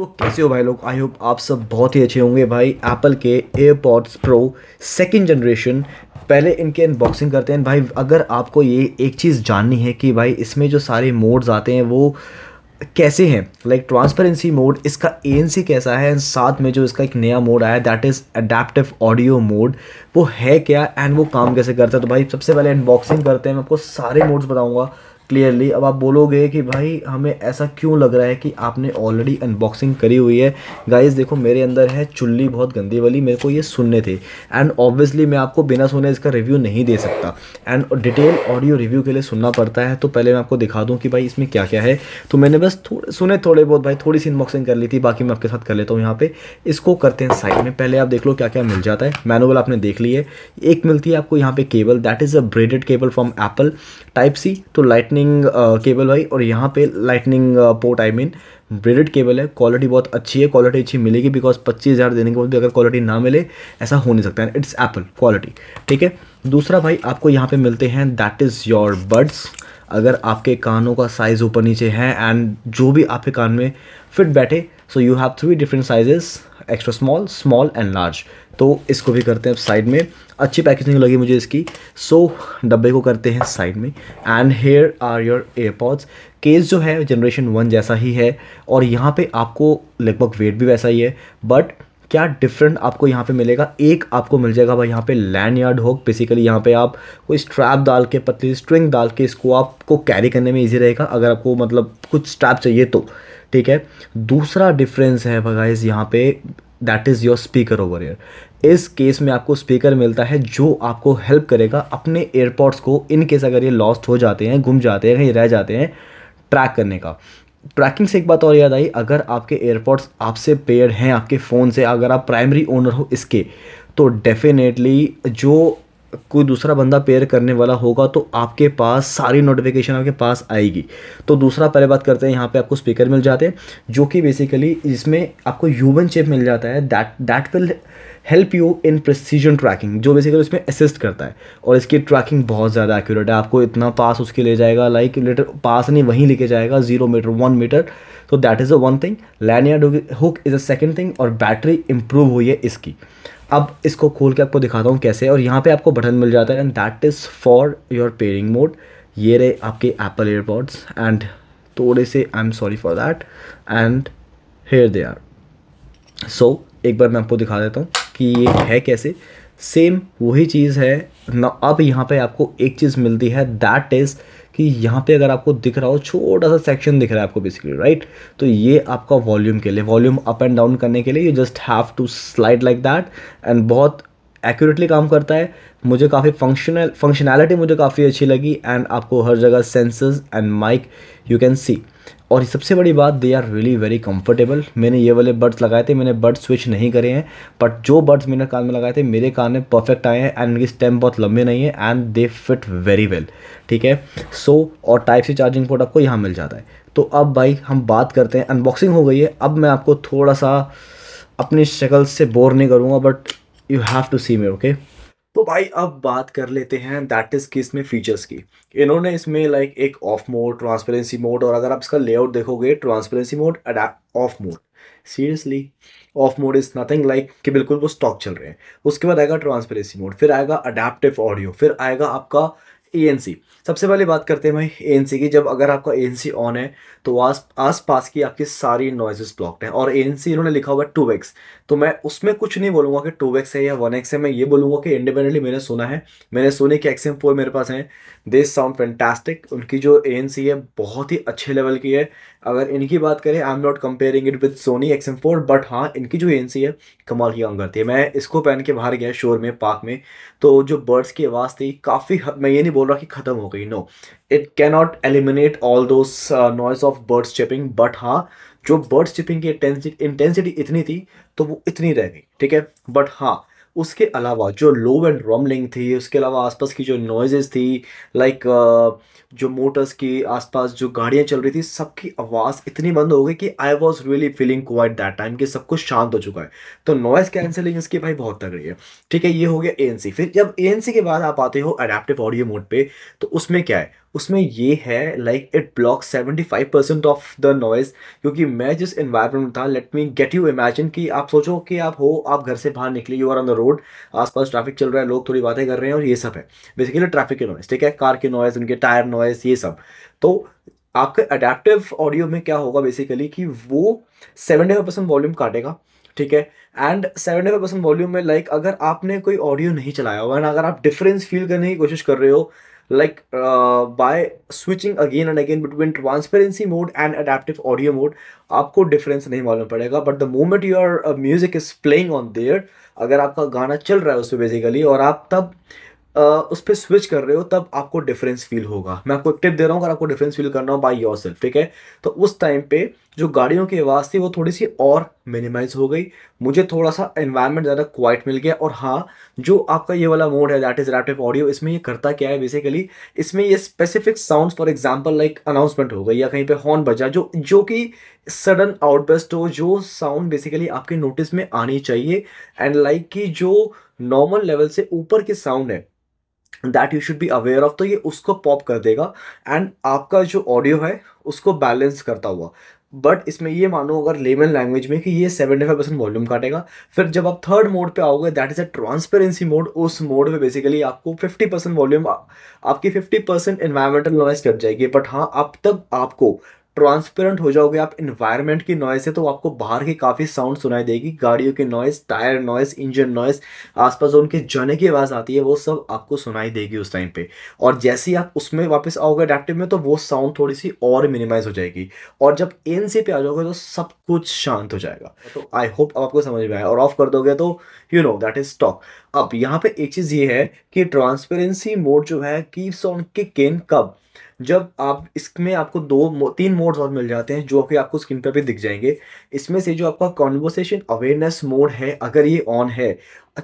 तो कैसे हो भाई लोग आई होप आप सब बहुत ही अच्छे होंगे भाई एप्पल के एयरपॉड्स प्रो सेकेंड जनरेशन पहले इनके अनबॉक्सिंग करते हैं भाई अगर आपको ये एक चीज़ जाननी है कि भाई इसमें जो सारे मोड्स आते हैं वो कैसे हैं लाइक ट्रांसपेरेंसी मोड इसका ए कैसा है एंड साथ में जो इसका एक नया मोड आया that is adaptive audio mode वो है क्या एंड वो काम कैसे करता है तो भाई सबसे पहले अनबॉक्सिंग करते हैं मैं आपको सारे मोड्स बताऊँगा क्लियरली अब आप बोलोगे कि भाई हमें ऐसा क्यों लग रहा है कि आपने ऑलरेडी अनबॉक्सिंग करी हुई है गाइस देखो मेरे अंदर है चुल्ली बहुत गंदी वाली मेरे को ये सुनने थे एंड ऑब्वियसली मैं आपको बिना सुने इसका रिव्यू नहीं दे सकता एंड डिटेल ऑडियो रिव्यू के लिए सुनना पड़ता है तो पहले मैं आपको दिखा दूँ कि भाई इसमें क्या क्या है तो मैंने बस थोड़े सुने थोड़े बहुत भाई थोड़ी सी अनबॉक्सिंग कर ली थी बाकी मैं आपके साथ कर लेता हूँ यहाँ पे इसको करते हैं साइड में पहले आप देख लो क्या क्या मिल जाता है मैनुअल आपने देख ली है एक मिलती है आपको यहाँ पर cable that is a braided cable from Apple type C तो लाइटनिंग लाइटनिंग केबल uh, भाई और यहाँ पे lightning port I mean braided cable है क्वालिटी बहुत अच्छी है क्वालिटी अच्छी मिलेगी बिकॉज पच्चीस हज़ार देने के बाद भी अगर क्वालिटी ना मिले ऐसा हो नहीं सकता है इट्स एप्पल क्वालिटी ठीक है दूसरा भाई आपको यहाँ पे मिलते हैं दैट इज़ योर बर्ड्स अगर आपके कानों का साइज़ ऊपर नीचे है एंड जो भी आपके कान में फिट बैठे so you have three different sizes extra small small and large तो इसको भी करते हैं साइड में अच्छी पैकेजिंग लगी मुझे इसकी सो so, डब्बे को करते हैं साइड में and here are your AirPods case जो है जनरेशन वन जैसा ही है और यहाँ पे आपको लगभग वेट भी वैसा ही है बट क्या डिफरेंट आपको यहाँ पे मिलेगा एक आपको मिल जाएगा भाई यहाँ पे लैंड यार्ड होक बेसिकली यहाँ पे आप कोई स्ट्रैप डाल के पतली स्ट्रिंग डाल के इसको आपको कैरी करने में इजी रहेगा अगर आपको मतलब कुछ स्ट्रैप चाहिए तो ठीक है दूसरा डिफरेंस है गाइस यहाँ पे that is your speaker over ear इस केस में आपको स्पीकर मिलता है जो आपको हेल्प करेगा अपने एयरपोर्ट्स को इन केस अगर ये लॉस्ट हो जाते हैं गुम जाते हैं कहीं रह जाते हैं ट्रैक करने का ट्रैकिंग से एक बात और याद आई अगर आपके एयरपोर्ट्स आपसे पेड हैं आपके फ़ोन से अगर आप प्राइमरी ओनर हो इसके तो डेफिनेटली जो कोई दूसरा बंदा पेयर करने वाला होगा तो आपके पास सारी नोटिफिकेशन आपके पास आएगी तो दूसरा पहले बात करते हैं यहाँ पे आपको स्पीकर मिल जाते हैं जो कि बेसिकली इसमें आपको ह्यूमन चिप मिल जाता है that that will help you in precision tracking जो बेसिकली इसमें असिस्ट करता है और इसकी ट्रैकिंग बहुत ज़्यादा एक्यूरेट है आपको इतना पास उसके ले जाएगा लाइक लेटर पास नहीं वहीं लेके जाएगा जीरो मीटर वन मीटर तो that is a one thing lanyard hook is a second thing और बैटरी इंप्रूव हुई है इसकी अब इसको खोल के आपको दिखाता हूँ कैसे और यहाँ पे आपको बटन मिल जाता है and that is for your pairing mode ये रहे आपके एप्पल एयरपॉड्स एंड थोड़े से I am sorry for that and here they are so एक बार मैं आपको दिखा देता हूँ कि ये है कैसे सेम वही चीज़ है ना अब यहाँ पे आपको एक चीज़ मिलती है दैट इज़ कि यहाँ पे अगर आपको दिख रहा हो छोटा सा सेक्शन दिख रहा है आपको बेसिकली राइट तो ये आपका वॉल्यूम के लिए वॉल्यूम अप एंड डाउन करने के लिए you just have to slide like that and बहुत एक्यूरेटली काम करता है मुझे काफ़ी फंक्शनल फंक्शनैलिटी मुझे काफ़ी अच्छी लगी एंड आपको हर जगह sensors and mic you can see और सबसे बड़ी बात they are really very comfortable मैंने ये वाले बड्स लगाए थे मैंने बड्स स्विच नहीं करे हैं बट जो बड्स मैंने कान में लगाए थे मेरे कान में परफेक्ट आए हैं एंड इनकी स्टेम बहुत लंबे नहीं है and they fit very well ठीक है सो so, और टाइप सी चार्जिंग पोर्ट आपको यहाँ मिल जाता है तो अब भाई हम बात करते हैं अनबॉक्सिंग हो गई है अब मैं आपको थोड़ा सा अपनी शक्ल से बोर नहीं करूँगा but you have to see me okay तो भाई अब बात कर लेते हैं दैट इज़ किस में फीचर्स की इन्होंने इसमें लाइक एक ऑफ मोड ट्रांसपेरेंसी मोड और अगर आप इसका लेआउट देखोगे transparency mode off mode seriously off mode is nothing like कि बिल्कुल वो स्टॉक चल रहे हैं उसके बाद आएगा ट्रांसपेरेंसी मोड फिर आएगा अडेप्टिव ऑडियो फिर आएगा आपका एएनसी सबसे पहले बात करते हैं भाई एएनसी की जब अगर आपका एएनसी ऑन है तो आस आस पास की आपकी सारी नॉइजेस ब्लॉक्ड हैं और एएनसी इन्होंने लिखा हुआ है टू वैक्स तो मैं उसमें कुछ नहीं बोलूँगा कि टू वैक्स है या वन एक्स है मैं ये बोलूँगा कि इंडिपेंडेंटली मैंने सुना है मैंने सोने के एक्स एम फोर मेरे पास हैं दे साउंड फैंटास्टिक उनकी जो ए है बहुत ही अच्छे लेवल की है अगर इनकी बात करें I am not comparing it with Sony X M four but हाँ इनकी जो ए है कमाल की काम करती है मैं इसको पहन के बाहर गया शोर में पार्क में तो जो बर्ड्स की आवाज़ थी काफ़ी मैं ये नहीं बोल रहा कि ख़त्म हो गई no it cannot eliminate all the noise of birds chipping but हाँ जो बर्ड्स चिपिंग की इंटेंसिटी इतनी थी तो वो इतनी रह गई ठीक है बट हाँ उसके अलावा जो लो एंड रॉमलिंग थी उसके अलावा आसपास की जो नॉइजेज थी लाइक uh, जो मोटर्स की आसपास जो गाड़ियाँ चल रही थी सबकी आवाज़ इतनी बंद हो गई कि I was really feeling quite that time कि सब कुछ शांत हो चुका है तो नॉइज़ कैंसिलिंग इसकी भाई बहुत तगड़ी है ठीक है ये हो गया ए फिर जब ए के बाद आप आते हो अडेप्टिव ऑडियो मोड पर तो उसमें क्या है उसमें ये है like it block seventy five percent of the noise क्योंकि मैं जिस इन्वायरमेंट में था let me get you imagine कि आप सोचो कि आप हो आप घर से बाहर निकले you are on the road आसपास ट्रैफिक चल रहा है लोग थोड़ी बातें कर रहे हैं और ये सब है बेसिकली ट्रैफिक के नॉइज़ ठीक है कार के नॉइज़ उनके टायर नॉइज़ ये सब तो आपके अडेप्टिव ऑडियो में क्या होगा बेसिकली कि वो सेवेंटी फाइव परसेंट वॉल्यूम काटेगा ठीक है and seventy five percent volume में लाइक like, अगर आपने कोई ऑडियो नहीं चलाया हुआ एंड अगर आप डिफरेंस फील करने की कोशिश कर रहे हो like uh, by switching again and again between transparency mode and adaptive audio mode आपको difference नहीं मालूम पड़ेगा but the moment your uh, music is playing on there अगर आपका गाना चल रहा है उसमें basically और आप तब उस पर स्विच कर रहे हो तब आपको डिफरेंस फील होगा मैं आपको एक टिप दे रहा हूँ अगर आपको डिफरेंस फील करना हो बाई योर सेल्फ ठीक है तो उस टाइम पे जो गाड़ियों की आवाज़ थी वो थोड़ी सी और मिनिमाइज हो गई मुझे थोड़ा सा एनवायरनमेंट ज़्यादा क्वाइट मिल गया और हाँ जो आपका ये वाला मोड है दैट इज़ रैपिड ऑडियो इसमें ये करता क्या है बेसिकली इसमें ये specific sound for example like announcement हो गई या कहीं पर हॉर्न बजा जो जो कि सडन आउटबर्स्ट हो जो साउंड बेसिकली आपके नोटिस में आनी चाहिए एंड लाइक like कि जो नॉर्मल लेवल से ऊपर के साउंड है that you should be aware of तो ये उसको पॉप कर देगा एंड आपका जो ऑडियो है उसको बैलेंस करता हुआ बट इसमें ये मानो अगर लेमन लैंग्वेज में कि ये 75 परसेंट वॉल्यूम काटेगा फिर जब आप थर्ड मोड पे आओगे that is a transparency mode उस मोड में बेसिकली आपको 50 परसेंट वॉल्यूम आपकी 50 परसेंट इन्वायरमेंटल नॉइज कट जाएगी बट हाँ अब तक आपको ट्रांसपेरेंट हो जाओगे आप इन्वायरमेंट की नॉइज़ से तो आपको बाहर की काफ़ी साउंड सुनाई देगी गाड़ियों की noise tyre noise engine noise आसपास उनके जाने की आवाज़ आती है वो सब आपको सुनाई देगी उस टाइम पे और जैसे ही आप उसमें वापस आओगे अडेप्टिव में तो वो साउंड थोड़ी सी और मिनिमाइज हो जाएगी और जब एन सी पे आ जाओगे तो सब कुछ शांत हो जाएगा तो आई होप आपको समझ में आए और ऑफ कर दोगे तो you know that is stock अब यहाँ पे एक चीज़ ये है कि ट्रांसपेरेंसी मोड जो है कीप्स ऑन किक इन कब जब आप इसमें आपको दो तीन मोड्स और मिल जाते हैं जो कि आपको स्क्रीन पर भी दिख जाएंगे इसमें से जो आपका कॉन्वर्सेशन अवेयरनेस मोड है अगर ये ऑन है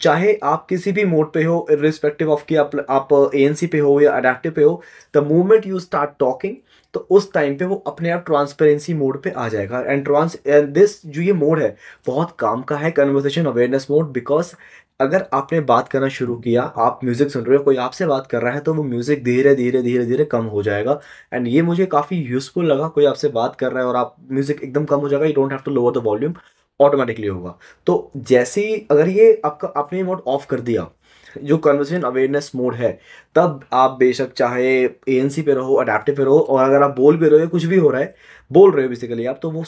चाहे आप किसी भी मोड पे हो रिस्पेक्टिव ऑफ कि आप एन सी पे हो या अडेप्टिव पे हो the moment you start talking तो उस टाइम पे वो अपने आप ट्रांसपेरेंसी मोड पे आ जाएगा एंड ट्रांस दिस जो ये मोड है बहुत काम का है कन्वर्सेशन अवेयरनेस मोड बिकॉज अगर आपने बात करना शुरू किया आप म्यूज़िक सुन रहे हो कोई आपसे बात कर रहा है तो वो म्यूज़िक धीरे धीरे धीरे धीरे कम हो जाएगा एंड ये मुझे काफ़ी यूज़फुल लगा कोई आपसे बात कर रहा है और आप म्यूज़िक एकदम कम हो जाएगा you don't have to lower the volume automatically होगा तो जैसे ही अगर ये आपका आपने मोड ऑफ कर दिया जो कन्वर्सेशन अवेयरनेस मोड है तब आप बेशक चाहे सी पे रहो अडेप्टिव पे रहो और अगर आप बोल भी रहे हो कुछ भी हो रहा है बोल रहे हो बेसिकली आप तो वो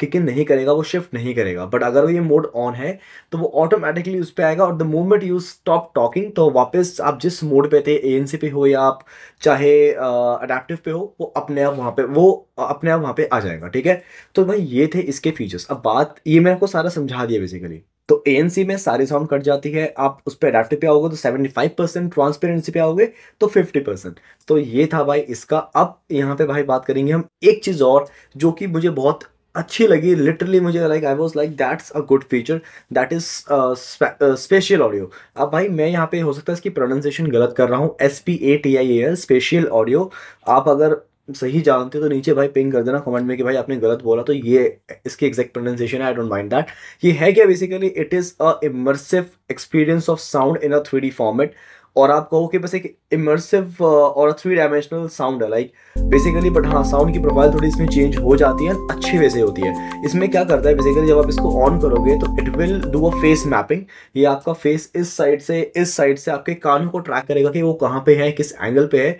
किक इन नहीं करेगा वो शिफ्ट नहीं करेगा बट अगर ये मोड ऑन है तो वो ऑटोमेटिकली उस पर आएगा और the moment you stop talking तो वापस आप जिस मोड पे थे सी पे हो या आप चाहे अडेप्टिव पे हो वो अपने आप वहाँ पे वो अपने आप वहाँ पे आ जाएगा ठीक है तो भाई ये थे इसके फीचर्स अब बात ये मैंने आपको सारा समझा दिया बेसिकली तो ए में सारी साउंड कट जाती है आप उस पर अडेप्टिव पे आओगे तो 75 परसेंट ट्रांसपेरेंसी पे आओगे तो 50 परसेंट तो ये था भाई इसका अब यहाँ पे भाई बात करेंगे हम एक चीज़ और जो कि मुझे बहुत अच्छी लगी लिटरली मुझे like I was like that's a good feature that is spatial audio अब भाई मैं यहाँ पे हो सकता है इसकी प्रोनाउंसिएशन गलत कर रहा हूँ S P A T I A L spatial audio आप अगर सही जानते तो नीचे भाई पिंग कर देना कमेंट में कि भाई आपने गलत बोला तो ये इसकी एग्जैक्ट प्रोनाउंसिएशन है आई डोंट माइंड दैट ये है क्या basically it is a immersive experience of sound in a three format और आप कहो कि बस एक इमर्सिव और थ्री डायमेंशनल साउंड है लाइक बेसिकली बट हाँ साउंड की प्रोफाइल थोड़ी इसमें चेंज हो जाती है अच्छी वे से होती है इसमें क्या करता है बेसिकली जब आप इसको ऑन करोगे तो it will do a face mapping ये आपका फेस इस साइड से इस साइड से आपके कानों को ट्रैक करेगा कि वो कहाँ पे है किस एंगल पे है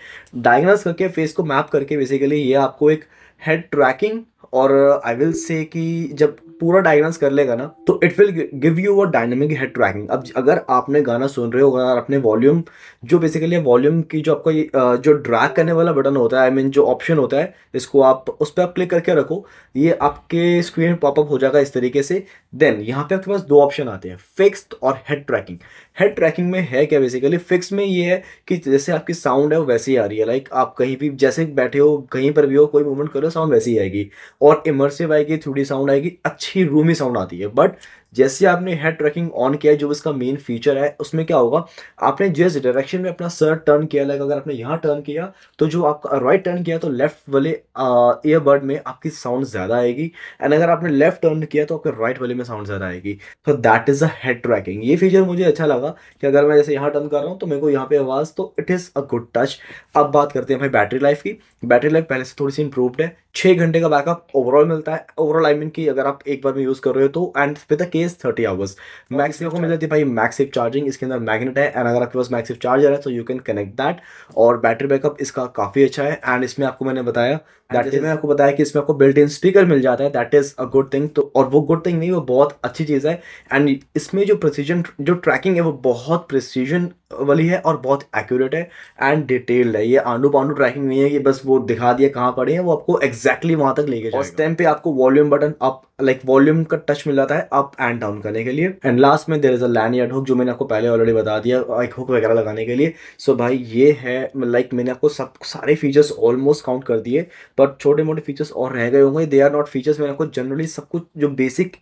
डायग्नोज करके फेस को मैप करके बेसिकली ये आपको एक हेड ट्रैकिंग और आई विल से कि जब पूरा डायग्राम्स कर लेगा ना तो it will give you a dynamic head tracking अब अगर आपने गाना सुन रहे हो अगर अपने वॉल्यूम जो बेसिकली वॉल्यूम की जो आपका जो ड्रैग करने वाला बटन होता है आई I मीन mean, जो ऑप्शन होता है इसको आप उस पर आप क्लिक करके रखो ये आपके स्क्रीन पॉपअप हो जाएगा इस तरीके से देन यहाँ पे आपके पास दो ऑप्शन आते हैं फिक्स और हेड ट्रैकिंग हेड ट्रैकिंग में है क्या बेसिकली फिक्स में ये है कि जैसे आपकी साउंड है वो वैसे ही आ रही है लाइक आप कहीं भी जैसे बैठे हो कहीं पर भी हो कोई मूवमेंट करो साउंड वैसे ही आएगी और इमर्सिव आएगी थ्रूडी साउंड आएगी अच्छी अच्छी रूमी साउंड आती है बट जैसे आपने हेड ट्रैकिंग ऑन किया है जो इसका मेन फीचर है उसमें क्या होगा आपने जिस डायरेक्शन में अपना सर टर्न किया लाइक अगर आपने यहाँ टर्न किया तो जो आपका राइट टर्न किया तो लेफ्ट वाले ईयरबड में आपकी साउंड ज़्यादा आएगी एंड अगर आपने लेफ्ट टर्न किया तो आपके राइट वाले में साउंड ज़्यादा आएगी तो that is a head tracking ये फीचर मुझे अच्छा लगा कि अगर मैं जैसे यहाँ टर्न कर रहा हूँ तो मेरे को यहाँ पे आवाज़ तो it is a good touch अब बात करते हैं भाई बैटरी लाइफ की बैटरी लाइफ पहले से थोड़ी सी इंप्रूवड है छः घंटे का बैकअप ओवरऑल मिलता है ओवरऑल आई मीन की अगर आप एक बार में यूज़ कर रहे हो तो and with the case is thirty hours max को मिल जाती है भाई मैक्सिव चार्जिंग इसके अंदर मैग्नेट है एंड अगर आपके पास मैक्सिव चार्जर है तो यू कैन कनेक्ट दैट और बैटरी बैकअप इसका काफ़ी अच्छा है एंड इसमें आपको मैंने बताया दैट इज मैंने आपको बताया कि इसमें आपको बिल्ट इन स्पीकर मिल जाता है that is a good thing तो और वो गुड थिंग नहीं वो बहुत अच्छी चीज़ है एंड इसमें जो प्रिसीजन जो ट्रैकिंग है वो बहुत प्रिसीजन वाली है और बहुत एक्यूरेट है एंड डिटेल्ड है ये आंडू पांडू ट्रैकिंग नहीं है कि बस वो दिखा दिया कहाँ पड़े हैं वो आपको एक्जैक्टली exactly वहाँ तक लेके जाएगा उस टाइम पे आपको volume button up like volume का टच मिल जाता है अप एंड डाउन करने के लिए एंड लास्ट में there is a land hook जो मैंने आपको पहले ऑलरेडी बता दिया एक हुक वगैरह लगाने के लिए सो so भाई ये है लाइक मैंने आपको सब सारे फीचर्स ऑलमोस्ट काउंट कर दिए पर छोटे मोटे फीचर्स और रह गए होंगे दे आर नॉट फीचर्स मैंने आपको जनरली सब कुछ जो बेसिक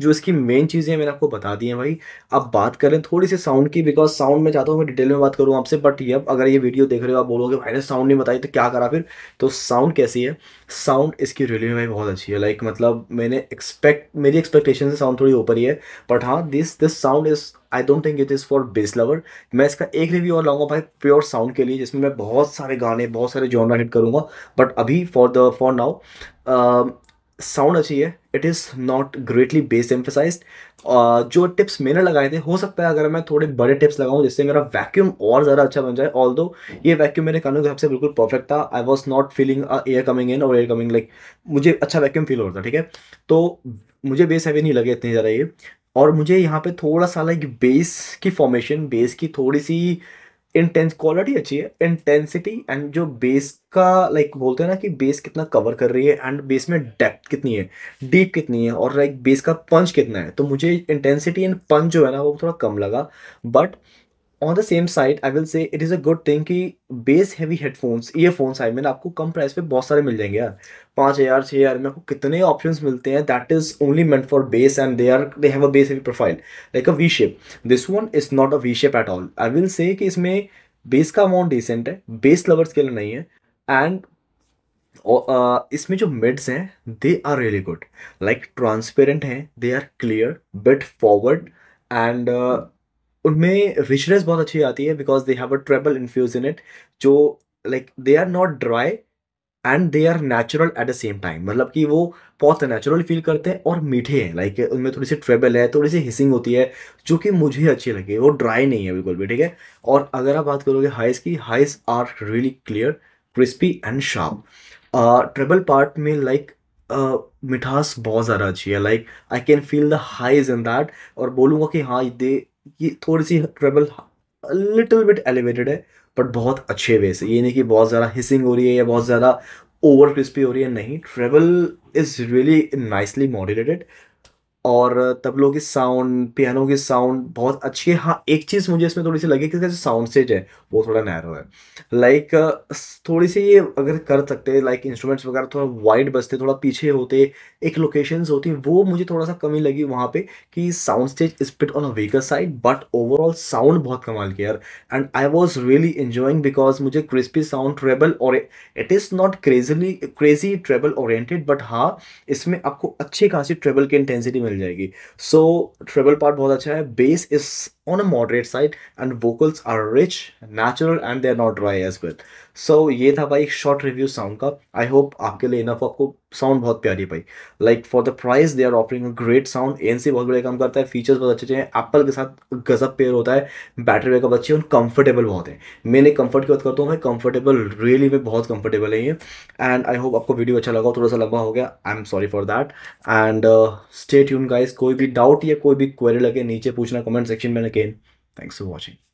जो इसकी मेन चीज़ें मैंने आपको बता दी हैं भाई अब बात करें थोड़ी सी साउंड की बिकॉज साउंड में चाहता हूँ मैं डिटेल में बात करूँ आपसे बट ये अगर ये वीडियो देख रहे हो आप बोलोगे भाई ने साउंड नहीं बताई तो क्या करा फिर तो साउंड कैसी है साउंड इसकी रिव्यू में बहुत अच्छी है लाइक like, मतलब मैंने एक्सपेक्ट मेरी एक्सपेक्टेशन से साउंड थोड़ी ऊपर ही है बट हाँ this this sound is I don't think it is for bass lover मैं इसका एक रिव्यू और लाऊंगा भाई प्योर साउंड के लिए जिसमें मैं बहुत सारे गाने बहुत सारे जॉनरा हिट करूंगा बट अभी for the for now sound अच्छी है it is not greatly bass emphasize जो टिप्स मैंने लगाए थे हो सकता है अगर मैं थोड़े बड़े टिप्स लगाऊँ जिससे मेरा वैक्यूम और ज़्यादा अच्छा बन जाए ऑल दो ये वैक्यूम मेरे कानों के हिसाब से बिल्कुल परफेक्ट था I was not feeling air coming in और एयर कमिंग लाइक मुझे अच्छा वैक्यूम फील होता ठीक है तो मुझे बेस हैवी नहीं लगे इतनी ज़्यादा ये और मुझे यहाँ पे थोड़ा सा लाइक बेस की फॉर्मेशन बेस की थोड़ी सी इंटेंस क्वालिटी अच्छी है इंटेंसिटी एंड जो बेस का लाइक like, बोलते हैं ना कि बेस कितना कवर कर रही है एंड बेस में डेप्थ कितनी है डीप कितनी है और लाइक like, बेस का पंच कितना है तो मुझे इंटेंसिटी एंड पंच जो है ना वो थोड़ा कम लगा but on the same side I will say it is a good thing कि bass heavy headphones earphones I mean आपको कम प्राइस पे बहुत सारे मिल जाएंगे यार पाँच हज़ार छः हज़ार में आपको कितने ऑप्शन मिलते हैं that is only meant for bass and they are they have a bass heavy profile like a V shape this one is not a V shape at all I will say कि इसमें bass का amount decent है bass lovers के लिए नहीं है and और इसमें जो मिड्स हैं they are really good like transparent हैं they are clear bit forward and उनमें रिचनेस बहुत अच्छी आती है because they have a treble infuse in it जो like they are not dry and they are natural at the same time मतलब कि वो बहुत नेचुरल फील करते हैं और मीठे हैं लाइक उनमें थोड़ी सी ट्रेबल है थोड़ी सी हिसिंग होती है जो कि मुझे अच्छी लगी वो ड्राई नहीं है बिल्कुल भी ठीक है और अगर आप बात करोगे हाइस की highs are really clear crispy and sharp treble part में लाइक like, uh, मिठास बहुत ज़्यादा अच्छी है like I can feel the highs in that और बोलूँगा कि हाँ दे ये थोड़ी सी ट्रेबल लिटिल बिट एलिवेटेड है बट बहुत अच्छे वे से ये नहीं कि बहुत ज़्यादा हिसिंग हो रही है या बहुत ज़्यादा ओवर क्रिस्पी हो रही है नहीं treble is really nicely moderated और तबलों की साउंड पियानो की साउंड बहुत अच्छी है हाँ एक चीज़ मुझे इसमें थोड़ी सी लगी कि इसका जो साउंड स्टेज है वो थोड़ा नैरो है लाइक थोड़ी सी ये अगर कर सकते लाइक इंस्ट्रूमेंट्स वगैरह थोड़ा वाइड बजते थोड़ा पीछे होते एक लोकेशंस होती वो मुझे थोड़ा सा कमी लगी वहाँ पे कि sound stage spit on a weaker side but overall sound बहुत कमाल की यार and I was really enjoying because मुझे क्रिस्पी साउंड ट्रेबल और it is not crazily crazy treble oriented but हाँ इसमें आपको अच्छी खासी ट्रेबल की इंटेंसिटी मिल मिल जाएगी सो ट्रेबल पार्ट बहुत अच्छा है bass is on a moderate side and vocals are rich natural and they are not dry as well so so, ये था भाई एक शॉर्ट रिव्यू साउंड का आई होप आपके लिए इनफ आपको साउंड बहुत प्यारी भाई like for the price they are offering great sound ANC बहुत बड़े काम करता है फीचर्स बहुत अच्छे हैं एप्पल के साथ गजब पेयर होता है बैटरी बैकअप अच्छी है और कंफर्टेबल बहुत है मैंने कंफर्ट की बात करता हूँ भाई कंफर्टेबल रियली में बहुत कंफर्टेबल है ये एंड आई होप आपको वीडियो अच्छा लगा थोड़ा सा लंबा हो गया I am sorry for that and stay यून गाइज कोई भी डाउट या कोई भी क्वेरी लगे नीचे पूछना कमेंट सेक्शन में अगेन थैंक्स फॉर वॉचिंग